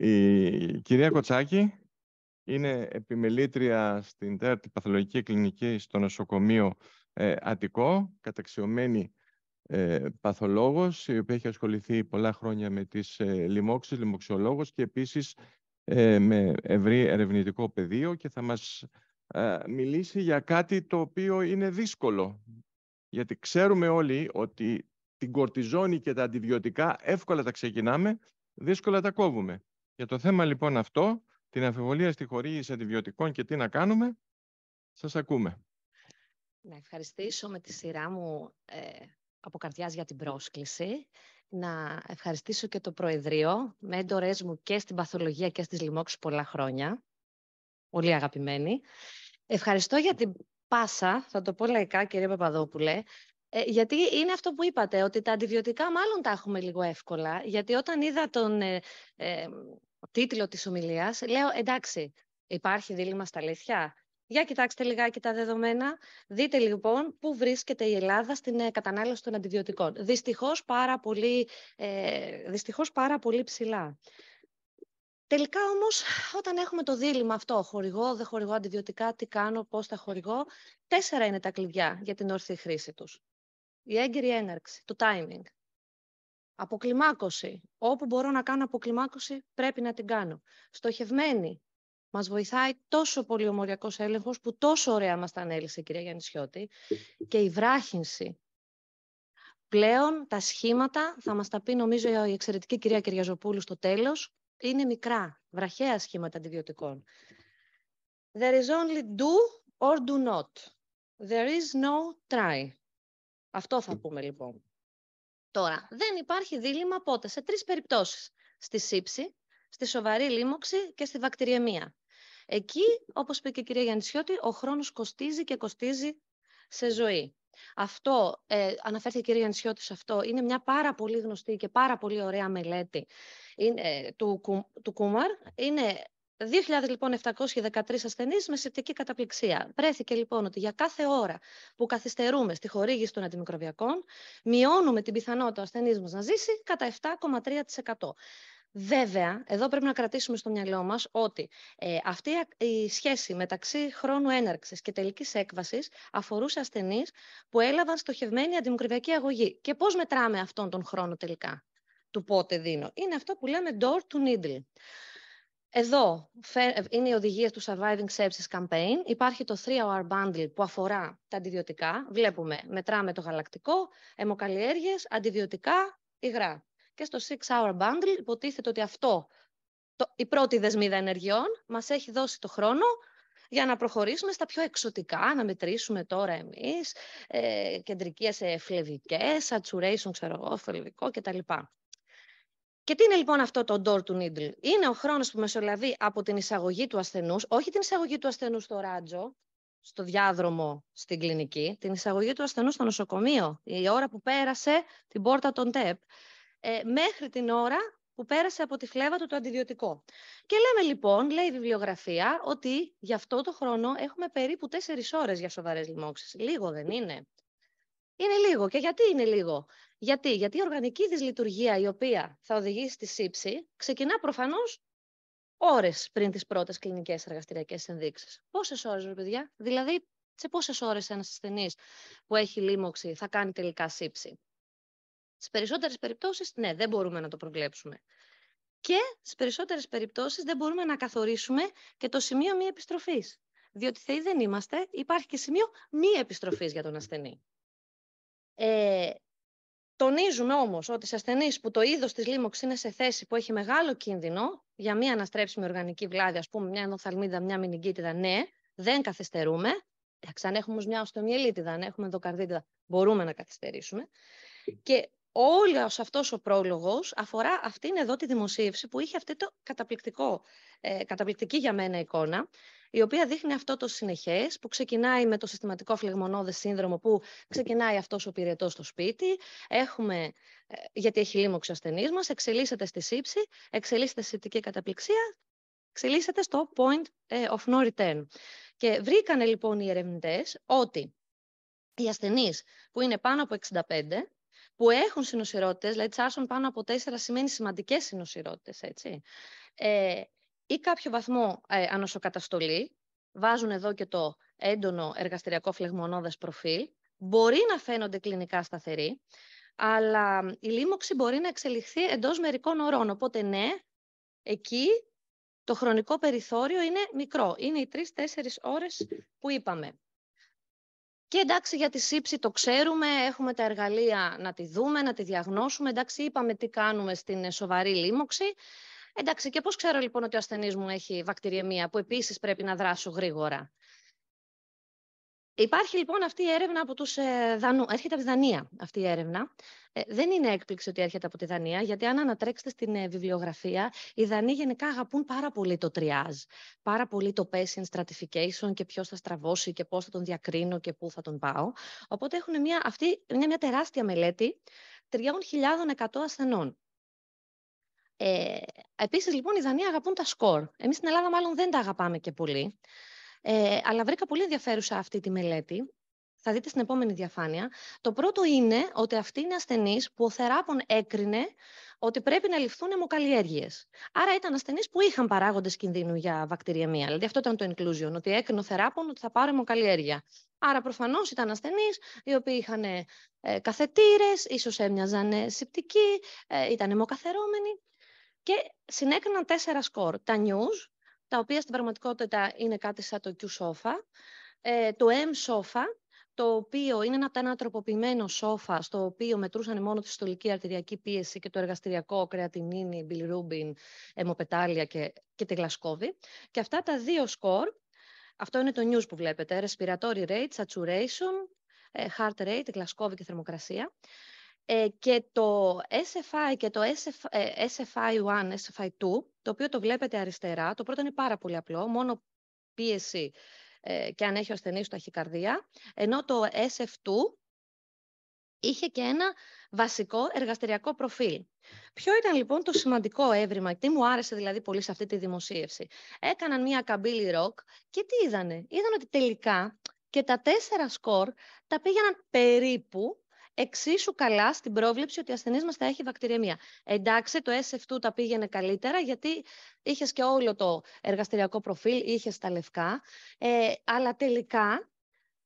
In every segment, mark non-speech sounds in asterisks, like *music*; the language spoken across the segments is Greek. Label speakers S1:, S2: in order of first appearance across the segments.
S1: Η κυρία Κοτσάκη είναι επιμελήτρια στην τέταρτη παθολογική κλινική στο νοσοκομείο ε, Αττικό, καταξιωμένη ε, παθολόγος, η οποία έχει ασχοληθεί πολλά χρόνια με τις ε, και επίσης ε, με ευρύ ερευνητικό πεδίο και θα μας μιλήσει για κάτι το οποίο είναι δύσκολο. Γιατί ξέρουμε όλοι ότι την κορτιζόνη και τα αντιβιωτικά εύκολα τα ξεκινάμε, δύσκολα τα κόβουμε. Για το θέμα λοιπόν αυτό, την αμφιβολία στη χορήγηση αντιβιωτικών και τι να κάνουμε, σας ακούμε.
S2: Να ευχαριστήσω με τη σειρά μου ε, από καρδιάς για την πρόσκληση. Να ευχαριστήσω και το Προεδρείο, με μου και στην παθολογία και στις λοιμόξεις πολλά χρόνια. Πολύ αγαπημένη. Ευχαριστώ για την πάσα, θα το πω λαϊκά κύριε Παπαδόπουλε, ε, γιατί είναι αυτό που είπατε, ότι τα αντιβιωτικά μάλλον τα έχουμε λίγο εύκολα, γιατί όταν είδα τον, ε, ε τίτλο της ομιλίας, λέω εντάξει, υπάρχει δίλημα στα αλήθεια. Για κοιτάξτε λιγάκι τα δεδομένα. Δείτε λοιπόν πού βρίσκεται η Ελλάδα στην ε, κατανάλωση των αντιβιωτικών. Δυστυχώς πάρα πολύ, ε, πάρα πολύ ψηλά. Τελικά όμως, όταν έχουμε το δίλημα αυτό, χορηγώ, δεν χορηγώ αντιβιωτικά, τι κάνω, πώς τα χορηγώ, τέσσερα είναι τα κλειδιά για την όρθια χρήση τους. Η έγκυρη έναρξη, το timing, Αποκλιμάκωση. Όπου μπορώ να κάνω αποκλιμάκωση, πρέπει να την κάνω. Στοχευμένη. Μας βοηθάει τόσο πολύ ο μοριακός έλεγχος που τόσο ωραία μας τα ανέλησε η κυρία Γιάννη Και η βράχυνση. Πλέον τα σχήματα, θα μας τα πει νομίζω η εξαιρετική κυρία Κυριαζοπούλου στο τέλος, είναι μικρά, βραχαία σχήματα αντιβιωτικών. There is only do or do not. There is no try. Αυτό θα ε. πούμε λοιπόν. Τώρα, δεν υπάρχει δίλημα πότε σε τρεις περιπτώσεις. Στη σύψη, στη σοβαρή λίμωξη και στη βακτηριεμία. Εκεί, όπως είπε και η κυρία Γιαννησιώτη, ο χρόνος κοστίζει και κοστίζει σε ζωή. Αυτό, ε, αναφέρθηκε η κυρία Γιαννησιώτη σε αυτό, είναι μια πάρα πολύ γνωστή και πάρα πολύ ωραία μελέτη είναι, ε, του, του Κούμαρ. Είναι 2.713 λοιπόν ασθενείς με σεπτική καταπληξία. Βρέθηκε λοιπόν ότι για κάθε ώρα που καθυστερούμε στη χορήγηση των αντιμικροβιακών, μειώνουμε την πιθανότητα ο ασθενής μας να ζήσει κατά 7,3%. Βέβαια, εδώ πρέπει να κρατήσουμε στο μυαλό μας ότι ε, αυτή η σχέση μεταξύ χρόνου έναρξης και τελικής έκβασης αφορούσε ασθενείς που έλαβαν στοχευμένη αντιμικροβιακή αγωγή. Και πώς μετράμε αυτόν τον χρόνο τελικά του πότε δίνω. Είναι αυτό που λέμε door to needle. Εδώ είναι οι οδηγίες του Surviving Sepsis Campaign. Υπάρχει το 3-hour bundle που αφορά τα αντιβιωτικά. Βλέπουμε, μετράμε το γαλακτικό, αιμοκαλλιέργειες, αντιβιωτικά, υγρά. Και στο 6-hour bundle υποτίθεται ότι αυτό, το, η πρώτη δεσμίδα ενεργειών, μας έχει δώσει το χρόνο για να προχωρήσουμε στα πιο εξωτικά, να μετρήσουμε τώρα εμείς, ε, κεντρικές ε, φλεβικές, saturation, ξέρω εγώ, φλεβικό κτλ. Και τι είναι λοιπόν αυτό το door to needle. Είναι ο χρόνος που μεσολαβεί από την εισαγωγή του ασθενούς, όχι την εισαγωγή του ασθενού στο ράτζο, στο διάδρομο στην κλινική, την εισαγωγή του ασθενού στο νοσοκομείο, η ώρα που πέρασε την πόρτα των ΤΕΠ, ε, μέχρι την ώρα που πέρασε από τη φλέβα του το αντιβιωτικό. Και λέμε λοιπόν, λέει η βιβλιογραφία, ότι για αυτό το χρόνο έχουμε περίπου 4 ώρες για σοβαρές λοιμώξεις. Λίγο δεν είναι. Είναι λίγο. Και γιατί είναι λίγο. Γιατί, Γιατί η οργανική δυσλειτουργία η οποία θα οδηγήσει στη σύψη ξεκινά προφανώς ώρες πριν τις πρώτες κλινικές εργαστηριακές ενδείξεις. Πόσες ώρες ρε παιδιά, δηλαδή σε πόσες ώρες ένας ασθενής που έχει λίμωξη θα κάνει τελικά σύψη. Στις περισσότερες περιπτώσεις, ναι, δεν μπορούμε να το προβλέψουμε. Και στις περισσότερες περιπτώσεις δεν μπορούμε να καθορίσουμε και το σημείο μη επιστροφής. Διότι θεοί δεν είμαστε, υπάρχει και σημείο μη επιστροφής για τον ασθενή. Ε, Τονίζουμε όμως ότι σε ασθενείς που το είδος της λίμωξης είναι σε θέση που έχει μεγάλο κίνδυνο για μια αναστρέψιμη οργανική βλάβη, ας πούμε μια ενδοθαλμίδα, μια μηνυγκίτιδα, ναι, δεν καθυστερούμε. Αν έχουμε μια οστομιελίτιδα, αν έχουμε ενδοκαρδίτιδα, μπορούμε να καθυστερήσουμε. Και όλος αυτός ο πρόλογος αφορά αυτήν εδώ τη δημοσίευση που είχε αυτή το καταπληκτικό, ε, καταπληκτική για μένα εικόνα η οποία δείχνει αυτό το συνεχές που ξεκινάει με το συστηματικό φλεγμονώδες σύνδρομο που ξεκινάει αυτός ο πυρετός στο σπίτι. Έχουμε, ε, γιατί έχει λίμωξη ο ασθενής μας, εξελίσσεται στη σύψη, εξελίσσεται στη θετική καταπληξία, εξελίσσεται στο point ε, of no return. Και βρήκανε λοιπόν οι ερευνητές ότι οι ασθενείς που είναι πάνω από 65, που έχουν συνοσυρότητες, δηλαδή τσάρσον πάνω από 4 σημαίνει σημαντικές συνοσυρότητες, έτσι, ε, ή κάποιο βαθμό ε, ανοσοκαταστολή, βάζουν εδώ και το έντονο εργαστηριακό φλεγμονώδες προφίλ, μπορεί να φαίνονται κλινικά σταθεροί, αλλά η λίμωξη μπορεί να εξελιχθεί εντός μερικών ωρών. Οπότε ναι, εκεί το χρονικό περιθώριο είναι μικρό. Είναι οι τρεις-τέσσερις ώρες που είπαμε. Και εντάξει για τη σύψη το ξέρουμε, έχουμε τα εργαλεία να τη δούμε, να τη διαγνώσουμε. Εντάξει είπαμε τι κάνουμε στην σοβαρή λίμωξη. Εντάξει, και πώς ξέρω λοιπόν ότι ο ασθενής μου έχει βακτηριεμία, που επίσης πρέπει να δράσω γρήγορα. Υπάρχει λοιπόν αυτή η έρευνα από τους ε, Δανού. Έρχεται από τη Δανία αυτή η έρευνα. Ε, δεν είναι έκπληξη ότι έρχεται από τη Δανία, γιατί αν ανατρέξετε στην ε, βιβλιογραφία, οι Δανείοι γενικά αγαπούν πάρα πολύ το τριάζ. Πάρα πολύ το patient stratification και ποιος θα στραβώσει και πώς θα τον διακρίνω και πού θα τον πάω. Οπότε έχουν μια, αυτή, μια, μια τεράστια μελέτη 3.100 ασθενών. Ε, Επίσης, λοιπόν, οι Δανείοι αγαπούν τα σκορ. Εμείς στην Ελλάδα, μάλλον, δεν τα αγαπάμε και πολύ. Ε, αλλά βρήκα πολύ ενδιαφέρουσα αυτή τη μελέτη. Θα δείτε στην επόμενη διαφάνεια. Το πρώτο είναι ότι αυτοί είναι ασθενείς που ο θεράπων έκρινε ότι πρέπει να ληφθούν αιμοκαλλιέργειες. Άρα ήταν ασθενείς που είχαν παράγοντες κινδύνου για βακτηριαμία. Δηλαδή αυτό ήταν το inclusion, ότι έκρινε ο θεράπων ότι θα πάρω αιμοκαλλιέργεια. Άρα προφανώς ήταν ασθενείς οι οποίοι είχαν ε, καθετήρες, ίσως έμοιαζαν ε, συπτικοί, ε, ήταν αιμοκαθερώμενοι και συνέκριναν τέσσερα σκορ. Τα news, τα οποία στην πραγματικότητα είναι κάτι σαν το q σοφα ε, το m σοφα το οποίο είναι ένα ανατροποποιημένο σόφα, στο οποίο μετρούσαν μόνο τη στολική αρτηριακή πίεση και το εργαστηριακό κρεατινίνη, μπιλιρούμπιν, αιμοπετάλια και, και τη γλασκόβη. Και αυτά τα δύο σκορ, αυτό είναι το news που βλέπετε, respiratory rate, saturation, ε, heart rate, γλασκόβη και θερμοκρασία. Ε, και το SFI και το SF, SFI1, SFI2, το οποίο το βλέπετε αριστερά, το πρώτο είναι πάρα πολύ απλό, μόνο πίεση ε, και αν έχει ο ασθενής ταχυκαρδία, ενώ το SF2 είχε και ένα βασικό εργαστηριακό προφίλ. Ποιο ήταν λοιπόν το σημαντικό έβριμα, τι μου άρεσε δηλαδή πολύ σε αυτή τη δημοσίευση. Έκαναν μία καμπύλη ροκ και τι είδανε. Είδαν ότι τελικά και τα τέσσερα σκορ τα πήγαιναν περίπου εξίσου καλά στην πρόβλεψη ότι ο ασθενή μας θα έχει βακτηριαμία. Εντάξει, το SF2 τα πήγαινε καλύτερα γιατί είχες και όλο το εργαστηριακό προφίλ, είχες τα λευκά. Ε, αλλά τελικά,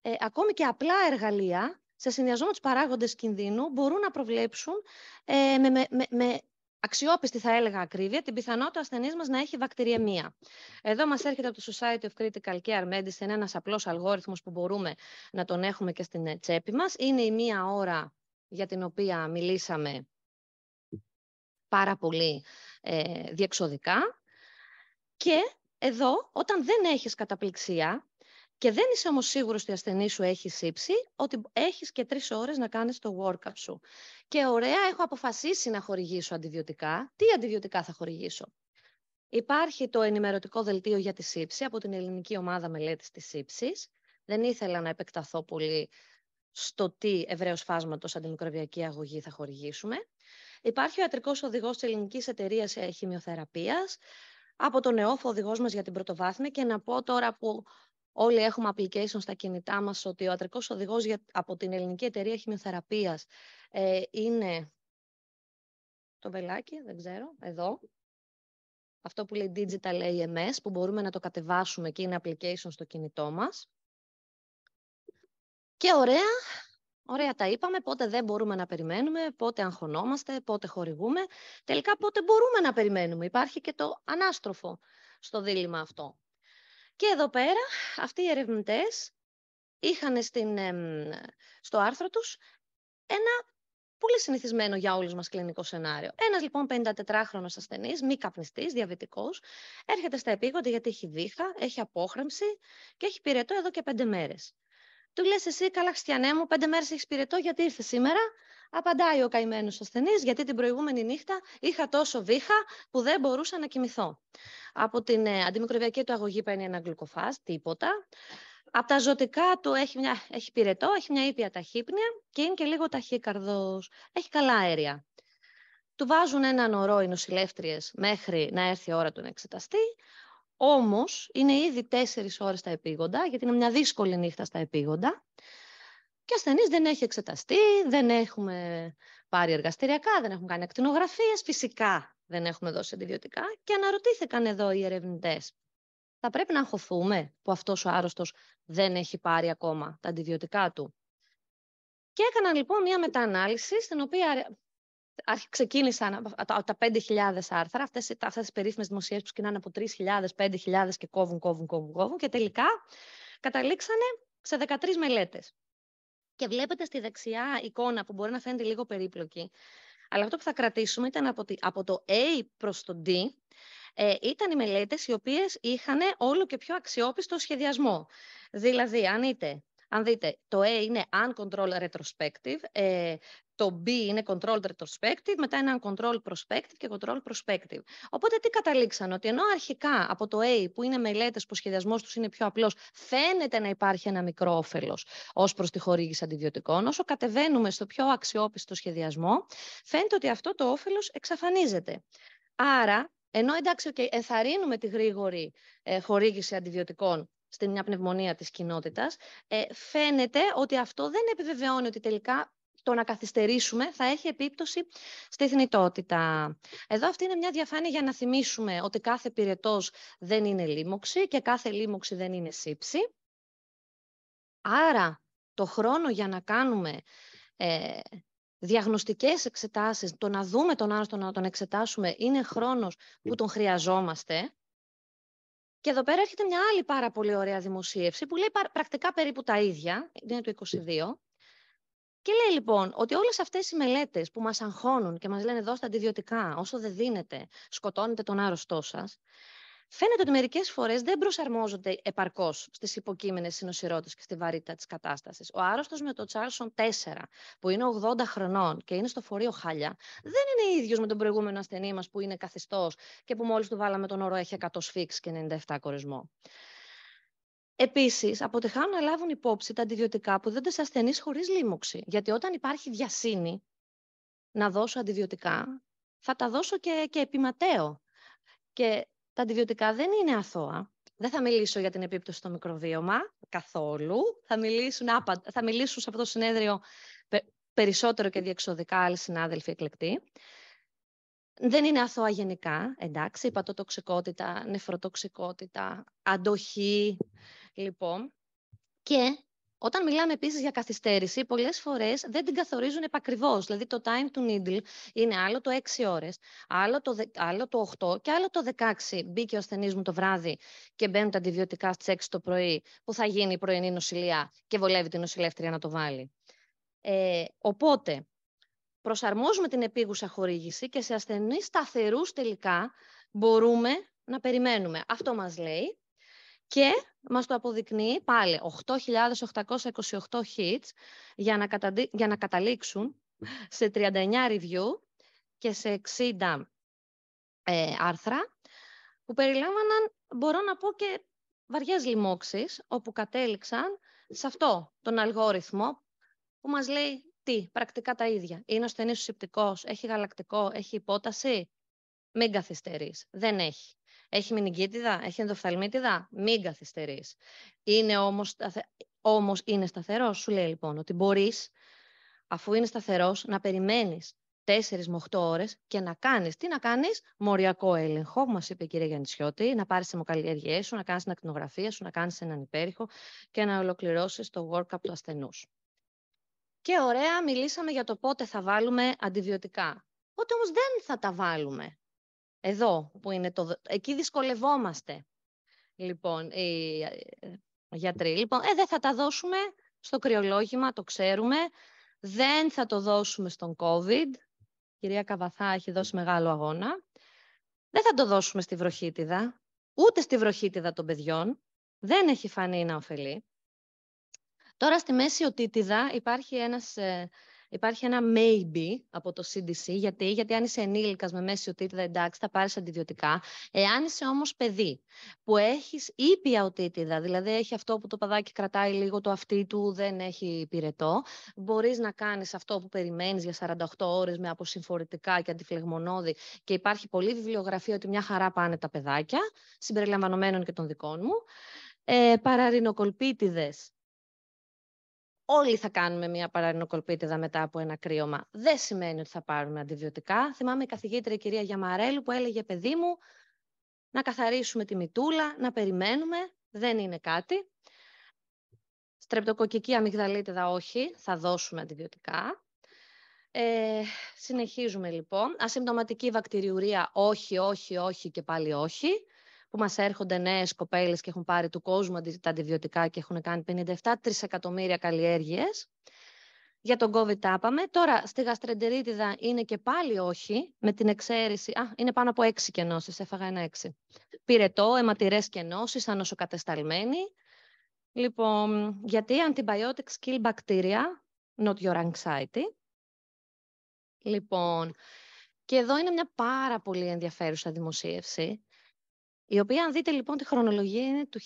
S2: ε, ακόμη και απλά εργαλεία, σε συνδυασμό με τους παράγοντες κινδύνου, μπορούν να προβλέψουν ε, με, με, με, αξιόπιστη θα έλεγα ακρίβεια την πιθανότητα ο ασθενής μας να έχει βακτηριεμία. Εδώ μας έρχεται από το Society of Critical Care Medicine ένας απλός αλγόριθμος που μπορούμε να τον έχουμε και στην ε, τσέπη μας. Είναι η μία ώρα για την οποία μιλήσαμε πάρα πολύ ε, διεξοδικά. Και εδώ, όταν δεν έχεις καταπληξία, και δεν είσαι όμως σίγουρος ότι η ασθενή σου έχει σύψει, ότι έχεις και τρεις ώρες να κάνεις το workup σου. Και ωραία, έχω αποφασίσει να χορηγήσω αντιβιωτικά. Τι αντιβιωτικά θα χορηγήσω. Υπάρχει το ενημερωτικό δελτίο για τη σύψη από την Ελληνική Ομάδα Μελέτης της Σύψης. Δεν ήθελα να επεκταθώ πολύ στο τι ευρέως φάσματος αντιμικροβιακή αγωγή θα χορηγήσουμε. Υπάρχει ο ιατρικός οδηγός της ελληνικής εταιρείας Χημειοθεραπείας, από τον ΕΟΦ, οδηγός μας για την πρωτοβάθμια και να πω τώρα που Όλοι έχουμε application στα κινητά μας ότι ο ατρικός οδηγός από την Ελληνική Εταιρεία Χημειοθεραπείας ε, είναι το βελάκι, δεν ξέρω, εδώ. Αυτό που λέει Digital AMS, που μπορούμε να το κατεβάσουμε και είναι application στο κινητό μας. Και ωραία, ωραία τα είπαμε, πότε δεν μπορούμε να περιμένουμε, πότε αγχωνόμαστε, πότε χορηγούμε. Τελικά πότε μπορούμε να περιμένουμε. Υπάρχει και το ανάστροφο στο δίλημα αυτό. Και εδώ πέρα αυτοί οι ερευνητές είχαν στην, στο άρθρο τους ένα πολύ συνηθισμένο για όλους μας κλινικό σενάριο. Ένας λοιπόν 54χρονος ασθενής, μη καπνιστής, διαβητικός, έρχεται στα επίγοντα γιατί έχει δίχα, έχει απόχρεμση και έχει πυρετό εδώ και πέντε μέρες. Του λες εσύ, καλά χριστιανέ μου, πέντε μέρες έχεις πυρετό, γιατί ήρθες σήμερα. Απαντάει ο καημένος ασθενής, γιατί την προηγούμενη νύχτα είχα τόσο βήχα που δεν μπορούσα να κοιμηθώ. Από την ε, αντιμικροβιακή του αγωγή παίρνει ένα γλυκοφάς, τίποτα. Από τα ζωτικά του έχει, μια, έχει πυρετό, έχει μια ήπια ταχύπνια και είναι και λίγο ταχύκαρδος. Έχει καλά αέρια. Του βάζουν έναν ωρό οι νοσηλεύτριες μέχρι να έρθει η ώρα του να εξεταστεί. Όμως είναι ήδη 4 ώρε τα επίγοντα, γιατί είναι μια δύσκολη νύχτα στα επίγοντα. Και ο ασθενής δεν έχει εξεταστεί, δεν έχουμε πάρει εργαστηριακά, δεν έχουμε κάνει ακτινογραφίες. Φυσικά δεν έχουμε δώσει αντιβιωτικά. Και αναρωτήθηκαν εδώ οι ερευνητές. Θα πρέπει να αγχωθούμε που αυτός ο άρρωστος δεν έχει πάρει ακόμα τα αντιβιωτικά του. Και έκαναν λοιπόν μια μετανάλυση, στην οποία ξεκίνησαν από τα 5.000 άρθρα, αυτές, αυτές τις περίφημες που σκηνάνε από 3.000, 5.000 και κόβουν, κόβουν, κόβουν, κόβουν και τελικά καταλήξανε σε 13 μελέτες. Και βλέπετε στη δεξιά εικόνα που μπορεί να φαίνεται λίγο περίπλοκη. Αλλά αυτό που θα κρατήσουμε ήταν από, από το A προς το D, ε, ήταν οι μελέτες οι οποίες είχαν όλο και πιο αξιόπιστο σχεδιασμό. Δηλαδή, αν είτε αν δείτε, το A είναι uncontrolled retrospective, ε, το B είναι controlled retrospective, μετά είναι uncontrolled prospective και controlled prospective. Οπότε τι καταλήξαν, ότι ενώ αρχικά από το A που είναι μελέτες που ο σχεδιασμός τους είναι πιο απλός, φαίνεται να υπάρχει ένα μικρό όφελος ως προς τη χορήγηση αντιβιωτικών, όσο κατεβαίνουμε στο πιο αξιόπιστο σχεδιασμό, φαίνεται ότι αυτό το όφελος εξαφανίζεται. Άρα, ενώ εντάξει, okay, ενθαρρύνουμε τη γρήγορη ε, χορήγηση αντιβιωτικών στην μια πνευμονία της κοινότητας, ε, φαίνεται ότι αυτό δεν επιβεβαιώνει ότι τελικά το να καθυστερήσουμε θα έχει επίπτωση στη θνητότητα. Εδώ αυτή είναι μια διαφάνεια για να θυμίσουμε ότι κάθε πυρετός δεν είναι λίμωξη και κάθε λίμωξη δεν είναι σύψη. Άρα το χρόνο για να κάνουμε ε, διαγνωστικές εξετάσεις, το να δούμε τον άνθρωπο, να τον εξετάσουμε, είναι χρόνος που τον χρειαζόμαστε. Και εδώ πέρα έρχεται μια άλλη πάρα πολύ ωραία δημοσίευση που λέει πρακτικά περίπου τα ίδια, είναι του 22. Ναι. Και λέει λοιπόν ότι όλες αυτές οι μελέτες που μας αγχώνουν και μας λένε δώστε αντιδιωτικά, όσο δεν δίνετε, σκοτώνετε τον άρρωστό σας, Φαίνεται ότι μερικές φορές δεν προσαρμόζονται επαρκώς στις υποκείμενες συνοσυρότητε και στη βαρύτητα της κατάστασης. Ο άρρωστος με τον Τσάρλσον 4, που είναι 80 χρονών και είναι στο φορείο χάλια, δεν είναι ίδιος με τον προηγούμενο ασθενή μας που είναι καθιστό και που μόλις του βάλαμε τον όρο έχει 100 σφίξ και 97 κορισμό. Επίσης, αποτυχάνουν να λάβουν υπόψη τα αντιβιωτικά που δίνονται σε ασθενείς χωρίς λίμωξη. Γιατί όταν υπάρχει διασύνη να δώσω αντιβιωτικά, θα τα δώσω και, και επιματέω. Και τα αντιβιωτικά δεν είναι αθώα. Δεν θα μιλήσω για την επίπτωση στο μικροβίωμα καθόλου. Θα μιλήσουν, άπα, θα μιλήσουν σε αυτό το συνέδριο περισσότερο και διεξοδικά άλλοι συνάδελφοι εκλεκτοί. Δεν είναι αθώα γενικά, εντάξει, πατοτοξικότητα, νεφροτοξικότητα, αντοχή, λοιπόν. Και όταν μιλάμε επίσης για καθυστέρηση, πολλές φορές δεν την καθορίζουν επακριβώς. Δηλαδή, το time to needle είναι άλλο το 6 ώρες, άλλο, το, άλλο το 8 και άλλο το 16. Μπήκε ο ασθενής μου το βράδυ και μπαίνουν τα αντιβιωτικά στις 6 το πρωί, που θα γίνει η πρωινή νοσηλεία και βολεύει την νοσηλεύτρια να το βάλει. Ε, οπότε, προσαρμόζουμε την επίγουσα χορήγηση και σε ασθενείς σταθερούς τελικά μπορούμε να περιμένουμε. Αυτό μας λέει και μας το αποδεικνύει πάλι 8.828 hits για να, καταλήξουν σε 39 review και σε 60 ε, άρθρα που περιλάμβαναν, μπορώ να πω και βαριές λοιμώξεις, όπου κατέληξαν σε αυτό τον αλγόριθμο που μας λέει τι, πρακτικά τα ίδια. Είναι ο στενής συσηπτικός, έχει γαλακτικό, έχει υπόταση. Μην καθυστερείς, δεν έχει. Έχει μηνυγκίτιδα, έχει ενδοφθαλμίτιδα, μην καθυστερείς. Είναι όμως όμως είναι σταθερός, σου λέει λοιπόν ότι μπορείς, αφού είναι σταθερός, να περιμένεις 4 με 8 ώρες και να κάνεις. Τι να κάνεις, μοριακό έλεγχο, που μας είπε η κυρία Γιαννησιώτη, να πάρεις τι αιμοκαλλιεργίε σου, να κάνεις την ακτινογραφία σου, να κάνεις έναν υπέρηχο και να ολοκληρώσεις το workup του ασθενούς. Και ωραία, μιλήσαμε για το πότε θα βάλουμε αντιβιωτικά. Πότε όμως δεν θα τα βάλουμε. Εδώ που είναι το... Εκεί δυσκολευόμαστε, λοιπόν, ε, οι γιατροί. Λοιπόν, ε, δεν θα τα δώσουμε στο κρυολόγημα, το ξέρουμε. Δεν θα το δώσουμε στον COVID. Η κυρία Καβαθά έχει δώσει μεγάλο αγώνα. Δεν θα το δώσουμε στη βροχίτιδα, ούτε στη βροχίτιδα των παιδιών. Δεν έχει φανεί να ωφελεί. Τώρα στη μέση οτίτιδα υπάρχει ένας ε, Υπάρχει ένα maybe από το CDC, γιατί, γιατί αν είσαι ενήλικας με μέση οτίτιδα, εντάξει, θα πάρεις αντιδιωτικά. Εάν είσαι όμως παιδί που έχεις ήπια οτίτιδα, δηλαδή έχει αυτό που το παδάκι κρατάει λίγο το αυτί του, δεν έχει πυρετό, Μπορείς να κάνεις αυτό που περιμένεις για 48 ώρες με αποσυμφορητικά και αντιφλεγμονώδη και υπάρχει πολλή βιβλιογραφία ότι μια χαρά πάνε τα παιδάκια, συμπεριλαμβανομένων και των δικών μου. Ε, παραρινοκολπίτιδες Όλοι θα κάνουμε μια παρανοκολπίτιδα μετά από ένα κρύωμα. Δεν σημαίνει ότι θα πάρουμε αντιβιωτικά. Θυμάμαι η καθηγήτρια η κυρία Γιαμαρέλου που έλεγε παιδί μου να καθαρίσουμε τη μητούλα, να περιμένουμε, δεν είναι κάτι. Στρεπτοκοκική αμυγδαλίτιδα όχι, θα δώσουμε αντιβιωτικά. Ε, συνεχίζουμε λοιπόν. Ασυμπτωματική βακτηριουρία όχι, όχι, όχι και πάλι όχι που μας έρχονται νέες κοπέλες και έχουν πάρει του κόσμου τα αντιβιωτικά και έχουν κάνει 57 τρισεκατομμύρια καλλιέργειες. Για τον COVID τα είπαμε. Τώρα στη γαστρεντερίτιδα είναι και πάλι όχι, με την εξαίρεση. Α, είναι πάνω από 6 κενώσεις, έφαγα ένα έξι. Πυρετό, αιματηρές κενώσεις, ανοσοκατεσταλμένοι. Λοιπόν, γιατί antibiotics kill bacteria, not your anxiety. Λοιπόν, και εδώ είναι μια πάρα πολύ ενδιαφέρουσα δημοσίευση η οποία αν δείτε λοιπόν τη χρονολογία είναι του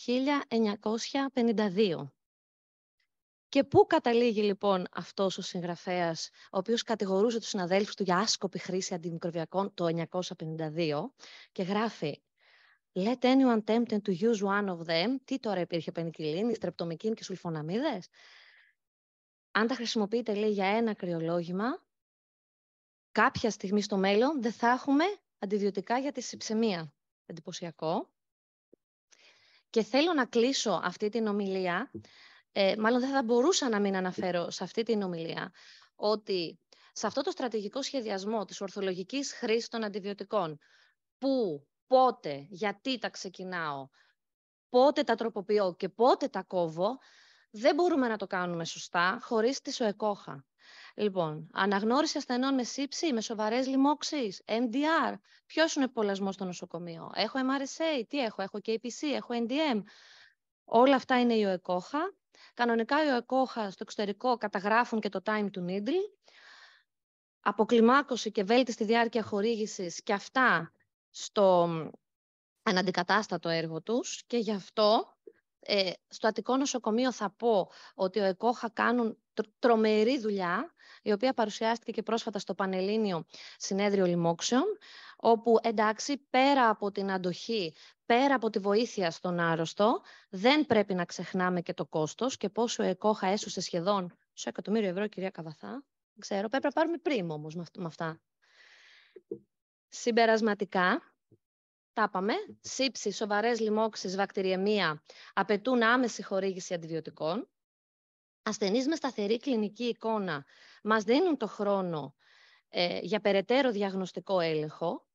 S2: 1952. Και πού καταλήγει λοιπόν αυτός ο συγγραφέας, ο οποίος κατηγορούσε τους συναδέλφους του για άσκοπη χρήση αντιμικροβιακών το 1952 και γράφει Let anyone tempted to use one of them. Τι τώρα υπήρχε πενικυλίνη, στρεπτομικίν και σουλφοναμίδες. Αν τα χρησιμοποιείτε, λέει, για ένα κρυολόγημα, κάποια στιγμή στο μέλλον δεν θα έχουμε αντιδιωτικά για τη συψεμία εντυπωσιακό. Και θέλω να κλείσω αυτή την ομιλία, ε, μάλλον δεν θα μπορούσα να μην αναφέρω σε αυτή την ομιλία, ότι σε αυτό το στρατηγικό σχεδιασμό της ορθολογικής χρήσης των αντιβιωτικών, που, πότε, γιατί τα ξεκινάω, πότε τα τροποποιώ και πότε τα κόβω, δεν μπορούμε να το κάνουμε σωστά χωρίς τη ΣΟΕΚΟΧΑ. Λοιπόν, αναγνώριση ασθενών με σύψη, με σοβαρές λοιμώξεις, MDR. Ποιος είναι πολλασμό στο νοσοκομείο. Έχω MRSA, τι έχω, έχω KPC, έχω NDM. Όλα αυτά είναι η ΟΕΚΟΧΑ. Κανονικά η ΟΕΚΟΧΑ στο εξωτερικό καταγράφουν και το time to needle. Αποκλιμάκωση και βέλτιστη διάρκεια χορήγησης και αυτά στο αναντικατάστατο έργο τους. και γι' αυτό ε, στο Αττικό Νοσοκομείο θα πω ότι ο ΕΚΟΧΑ κάνουν τρομερή δουλειά, η οποία παρουσιάστηκε και πρόσφατα στο Πανελλήνιο Συνέδριο Λοιμόξεων, όπου εντάξει, πέρα από την αντοχή, πέρα από τη βοήθεια στον άρρωστο, δεν πρέπει να ξεχνάμε και το κόστος και πόσο ΕΚΟΧΑ έσωσε σχεδόν σε εκατομμύριο ευρώ, κυρία Καβαθά. Ξέρω, πρέπει να πάρουμε πριν όμως με αυτά. Συμπερασματικά, τα είπαμε, Σύψη, σοβαρές λοιμώξεις, βακτηριεμία, απαιτούν άμεση χορήγηση αντιβιωτικών ασθενείς με σταθερή κλινική εικόνα μας δίνουν το χρόνο ε, για περαιτέρω διαγνωστικό έλεγχο,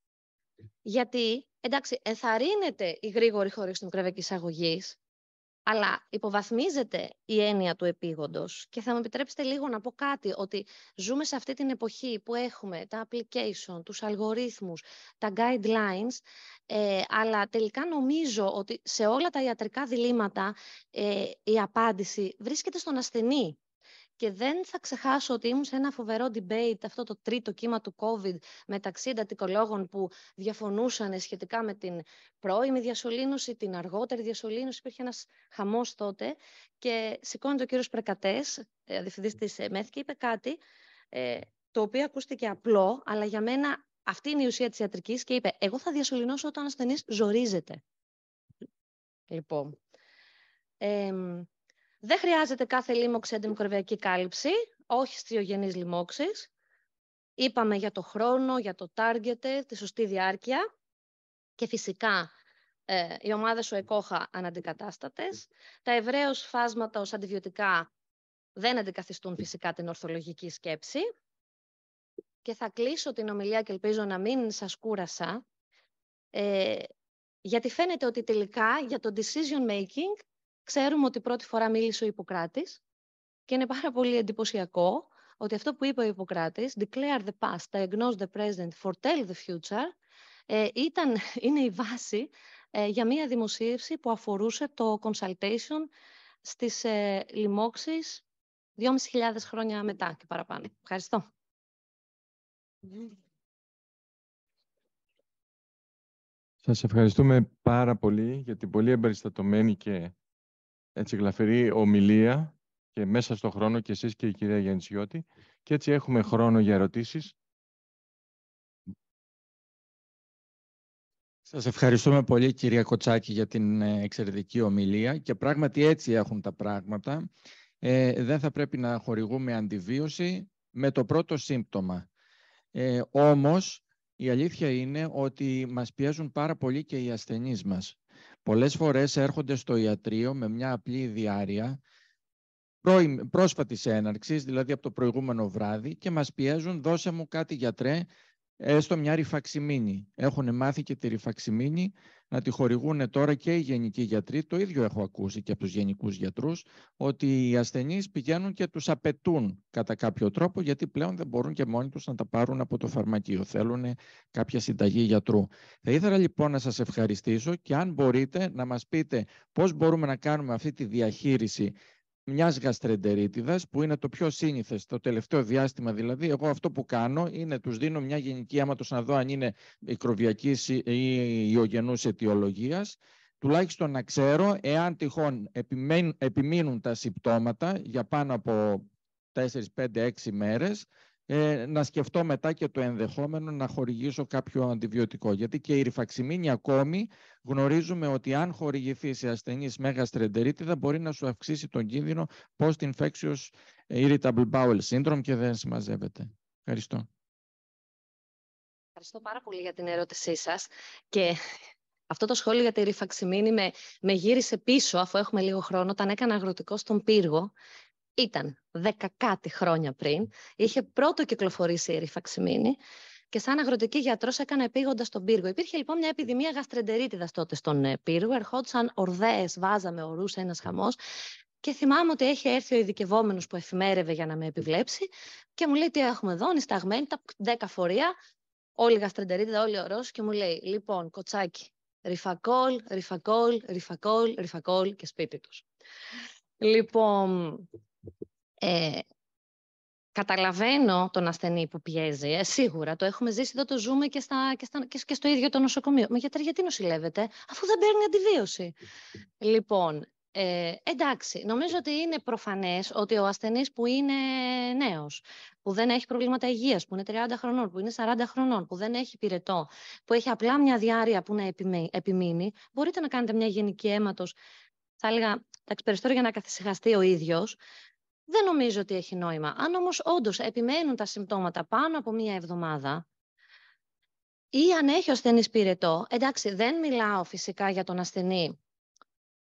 S2: γιατί, εντάξει, ενθαρρύνεται η γρήγορη χωρίς του μικροβιακής αγωγής, αλλά υποβαθμίζεται η έννοια του επίγοντος και θα μου επιτρέψετε λίγο να πω κάτι, ότι ζούμε σε αυτή την εποχή που έχουμε τα application, τους αλγορίθμους, τα guidelines, ε, αλλά τελικά νομίζω ότι σε όλα τα ιατρικά διλήμματα ε, η απάντηση βρίσκεται στον ασθενή. Και δεν θα ξεχάσω ότι ήμουν σε ένα φοβερό debate, αυτό το τρίτο κύμα του COVID, μεταξύ εντατικολόγων που διαφωνούσαν σχετικά με την πρώιμη διασωλήνωση, την αργότερη διασωλήνωση. Υπήρχε ένας χαμός τότε. Και σηκώνεται ο κύριος Πρεκατές, ε, διευθυντής της ΕΜΕΘ, και είπε κάτι ε, το οποίο ακούστηκε απλό, αλλά για μένα αυτή είναι η ουσία της ιατρικής και είπε: Εγώ θα διασωληνώσω όταν ο ασθενής ζορίζεται. Λοιπόν. Ε, δεν χρειάζεται κάθε λίμωξη αντιμικροβιακή κάλυψη, όχι στριογενείς λοιμώξεις. Είπαμε για το χρόνο, για το target, τη σωστή διάρκεια και φυσικά ε, οι ομάδες εκόχα αναντικατάστατες. Τα ευραίως φάσματα ως αντιβιωτικά δεν αντικαθιστούν φυσικά την ορθολογική σκέψη. Και θα κλείσω την ομιλία και ελπίζω να μην σας κούρασα, ε, γιατί φαίνεται ότι τελικά για το decision making Ξέρουμε ότι πρώτη φορά μίλησε ο Ιπποκράτης και είναι πάρα πολύ εντυπωσιακό ότι αυτό που είπε ο Ιπποκράτης «Declare the past, diagnose the present, foretell the future» ε, ήταν, *laughs* είναι η βάση ε, για μία δημοσίευση που αφορούσε το consultation στις ε, λοιμώξεις 2.500 χρόνια μετά και παραπάνω. Ευχαριστώ.
S1: Σας ευχαριστούμε πάρα πολύ για την πολύ εμπεριστατωμένη και έτσι γλαφυρή ομιλία και μέσα στο χρόνο και εσείς και η κυρία Γεννησιώτη και έτσι έχουμε χρόνο για ερωτήσεις.
S3: Σας ευχαριστούμε πολύ κυρία Κοτσάκη για την ε, εξαιρετική ομιλία και πράγματι έτσι έχουν τα πράγματα. Ε, δεν θα πρέπει να χορηγούμε αντιβίωση με το πρώτο σύμπτωμα. Ε, όμως η αλήθεια είναι ότι μας πιέζουν πάρα πολύ και οι ασθενείς μας. Πολλές φορές έρχονται στο ιατρείο με μια απλή διάρκεια πρόσφατης έναρξης, δηλαδή από το προηγούμενο βράδυ, και μας πιέζουν «δώσε μου κάτι γιατρέ, έστω μια ρηφαξιμίνη. Έχουν μάθει και τη ρηφαξιμίνη να τη χορηγούν τώρα και οι γενικοί γιατροί. Το ίδιο έχω ακούσει και από τους γενικούς γιατρούς, ότι οι ασθενείς πηγαίνουν και τους απαιτούν κατά κάποιο τρόπο, γιατί πλέον δεν μπορούν και μόνοι τους να τα πάρουν από το φαρμακείο. Θέλουν κάποια συνταγή γιατρού. Θα ήθελα λοιπόν να σας ευχαριστήσω και αν μπορείτε να μας πείτε πώς μπορούμε να κάνουμε αυτή τη διαχείριση μιας γαστρεντερίτιδας, που είναι το πιο σύνηθες το τελευταίο διάστημα δηλαδή εγώ αυτό που κάνω είναι τους δίνω μια γενική άματος να δω αν είναι μικροβιακής ή υιογενού αιτιολογίας τουλάχιστον να ξέρω εάν τυχόν επιμείνουν τα συμπτώματα για πάνω από 4, 5, 6 μέρες ε, να σκεφτώ μετά και το ενδεχόμενο να χορηγήσω κάποιο αντιβιωτικό. Γιατί και η ρηφαξιμίνη ακόμη γνωρίζουμε ότι αν χορηγηθεί σε ασθενείς μέγα στρεντερίτιδα μπορεί να σου αυξήσει τον κίνδυνο post-infectious irritable bowel syndrome και δεν συμμαζεύεται. Ευχαριστώ.
S2: Ευχαριστώ πάρα πολύ για την ερώτησή σας. και αυτό το σχόλιο για τη ριφαξιμίνη με, με γύρισε πίσω, αφού έχουμε λίγο χρόνο, όταν έκανα αγροτικό στον πύργο ήταν δέκα χρόνια πριν. Είχε πρώτο κυκλοφορήσει η ρηφαξιμίνη και σαν αγροτική γιατρός έκανα επίγοντας τον πύργο. Υπήρχε λοιπόν μια επιδημία γαστρεντερίτιδας τότε στον ε, πύργο. Ερχόντουσαν ορδές, βάζαμε σε ένας χαμός. Και θυμάμαι ότι έχει έρθει ο ειδικευόμενος που εφημέρευε για να με επιβλέψει και μου λέει: Τι έχουμε εδώ, νησταγμένη, τα 10 φορεία, όλοι γαστρεντερίτιδα, όλοι ορός. Και μου λέει: Λοιπόν, κοτσάκι, Ριφακόλ, ριφακόλ, ριφακόλ, ριφακόλ και σπίτι τους. Λοιπόν, ε, καταλαβαίνω τον ασθενή που πιέζει, ε, σίγουρα. Το έχουμε ζήσει, εδώ το ζούμε και, στα, και, στα, και στο ίδιο το νοσοκομείο. Μα γιατρέ, γιατί νοσηλεύεται, αφού δεν παίρνει αντιβίωση. Λοιπόν, ε, εντάξει, νομίζω ότι είναι προφανές ότι ο ασθενής που είναι νέος, που δεν έχει προβλήματα υγείας, που είναι 30 χρονών, που είναι 40 χρονών, που δεν έχει πυρετό, που έχει απλά μια διάρκεια που να επιμείνει, μπορείτε να κάνετε μια γενική αίματος, θα έλεγα, εντάξει, περισσότερο για να καθησυχαστεί ο ίδιος, δεν νομίζω ότι έχει νόημα. Αν όμως όντως επιμένουν τα συμπτώματα πάνω από μία εβδομάδα ή αν έχει ο ασθενής πυρετό, εντάξει δεν μιλάω φυσικά για τον ασθενή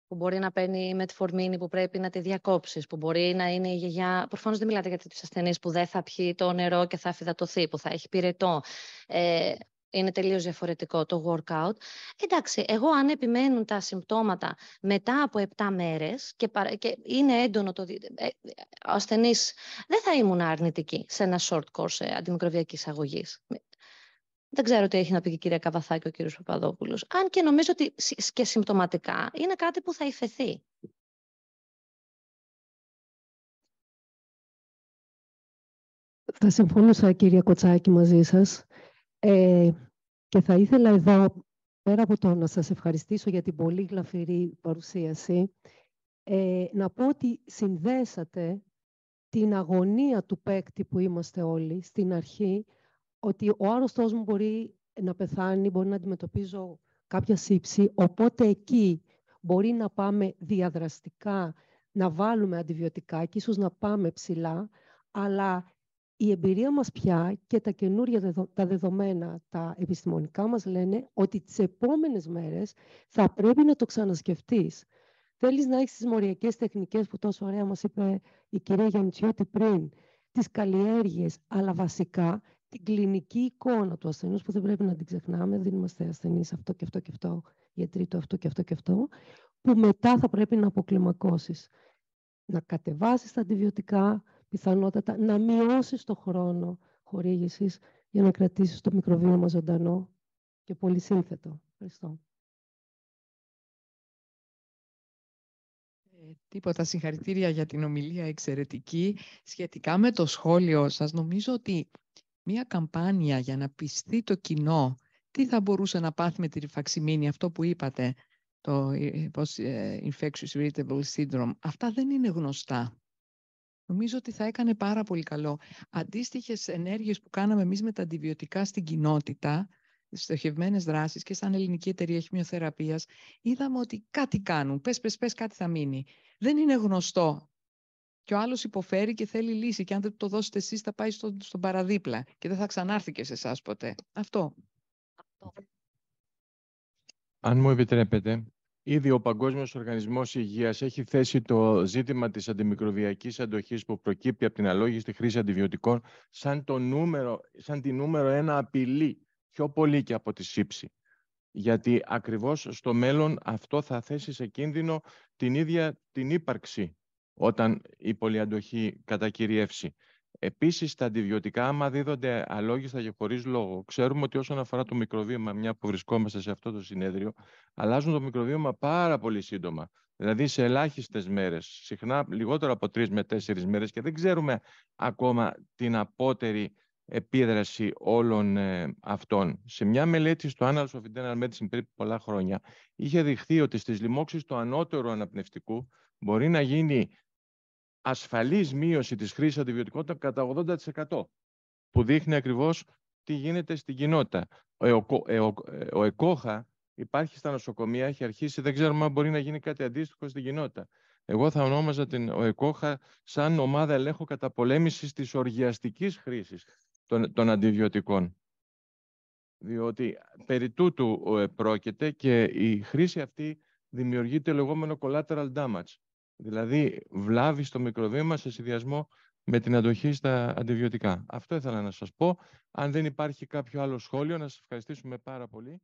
S2: που μπορεί να παίρνει μετφορμίνη, που πρέπει να τη διακόψεις, που μπορεί να είναι η γιαγιά. Προφανώς δεν μιλάτε για τέτοιους ασθενείς που δεν θα πιει το νερό και θα αφιδατωθεί, που θα έχει πυρετό. Ε, είναι τελείως διαφορετικό το workout. Εντάξει, εγώ αν επιμένουν τα συμπτώματα μετά από 7 μέρες και, είναι έντονο το. Ε, ε, ο ασθενής, δεν θα ήμουν αρνητική σε ένα short course ε, αντιμικροβιακής αγωγή. Δεν ξέρω τι έχει να πει και η κυρία Καβαθάκη ο κύριος Παπαδόπουλος. Αν και νομίζω ότι
S3: και συμπτωματικά είναι κάτι που θα υφεθεί.
S4: Θα συμφωνούσα, κύριε Κοτσάκη, μαζί σας. Ε, και θα ήθελα εδώ, πέρα από το να σας ευχαριστήσω για την πολύ γλαφυρή παρουσίαση, ε, να πω ότι συνδέσατε την αγωνία του παίκτη που είμαστε όλοι στην αρχή, ότι ο άρρωστός μου μπορεί να πεθάνει, μπορεί να αντιμετωπίζω κάποια σύψη, οπότε εκεί μπορεί να πάμε διαδραστικά, να βάλουμε αντιβιωτικά και ίσως να πάμε ψηλά, αλλά η εμπειρία μας πια και τα καινούργια τα δεδομένα, τα επιστημονικά μας λένε ότι τις επόμενες μέρες θα πρέπει να το ξανασκεφτείς. Θέλεις να έχεις τις μοριακές τεχνικές που τόσο ωραία μας είπε η κυρία Γιαννητσιώτη πριν, τις καλλιέργειες, αλλά βασικά την κλινική εικόνα του ασθενούς που δεν πρέπει να την ξεχνάμε, δεν είμαστε ασθενείς αυτό και αυτό και αυτό, γιατροί το αυτό και αυτό και αυτό, που μετά θα πρέπει να αποκλιμακώσεις. Να κατεβάσεις τα αντιβιωτικά, πιθανότατα να μειώσεις το χρόνο χορήγησης για να κρατήσεις το μικροβίωμα ζωντανό και πολύ σύνθετο. Ευχαριστώ. Ε, τίποτα συγχαρητήρια για την ομιλία εξαιρετική. Σχετικά με το σχόλιο σας, νομίζω ότι μία καμπάνια για να πιστεί το κοινό τι θα μπορούσε να πάθει με τη ριφαξιμίνη, αυτό που είπατε, το ε, ε, infectious irritable syndrome, αυτά δεν είναι γνωστά νομίζω ότι θα έκανε πάρα πολύ καλό. Αντίστοιχες ενέργειες που κάναμε εμείς με τα αντιβιωτικά στην κοινότητα, στοχευμένες δράσεις και σαν ελληνική εταιρεία χημειοθεραπείας, είδαμε ότι κάτι κάνουν. Πες, πες, πες, κάτι θα μείνει. Δεν είναι γνωστό. Και ο άλλος υποφέρει και θέλει λύση. Και αν δεν το δώσετε εσείς, θα πάει στον παραδίπλα και δεν θα ξανάρθει και σε
S1: εσάς ποτέ. Αυτό. Αν μου επιτρέπετε, Ήδη ο Παγκόσμιος Οργανισμός Υγείας έχει θέσει το ζήτημα της αντιμικροβιακής αντοχής που προκύπτει από την αλόγιστη χρήση αντιβιωτικών σαν, το νούμερο, σαν τη νούμερο ένα απειλή, πιο πολύ και από τη σύψη. Γιατί ακριβώς στο μέλλον αυτό θα θέσει σε κίνδυνο την ίδια την ύπαρξη όταν η πολυαντοχή κατακυριεύσει. Επίσης, τα αντιβιωτικά, άμα δίδονται αλόγιστα και χωρίς λόγο, ξέρουμε ότι όσον αφορά το μικροβίωμα, μια που βρισκόμαστε σε αυτό το συνέδριο, αλλάζουν το μικροβίωμα πάρα πολύ σύντομα. Δηλαδή σε ελάχιστες μέρες, συχνά λιγότερο από τρεις με τέσσερις μέρες και δεν ξέρουμε ακόμα την απότερη επίδραση όλων ε, αυτών. Σε μια μελέτη στο Annals of Internal Medicine πριν πολλά χρόνια, είχε δειχθεί ότι στις λοιμώξεις του ανώτερου αναπνευστικού μπορεί να γίνει ασφαλής μείωση της χρήσης αντιβιωτικών κατά 80% που δείχνει ακριβώς τι γίνεται στην κοινότητα. Ε, ο, ε, ε, ο ΕΚΟΧΑ υπάρχει στα νοσοκομεία, έχει αρχίσει, δεν ξέρω αν μπορεί να γίνει κάτι αντίστοιχο στην κοινότητα. Εγώ θα ονόμαζα την ΟΕΚΟΧΑ σαν ομάδα ελέγχου καταπολέμησης της οργιαστικής χρήσης των, των αντιβιωτικών. Διότι περί τούτου πρόκειται και η χρήση αυτή δημιουργείται λεγόμενο collateral damage. Δηλαδή, βλάβεις στο μικροβίωμα σε συνδυασμό με την αντοχή στα αντιβιωτικά. Αυτό ήθελα να σας πω. Αν δεν υπάρχει κάποιο άλλο σχόλιο, να σας ευχαριστήσουμε πάρα πολύ.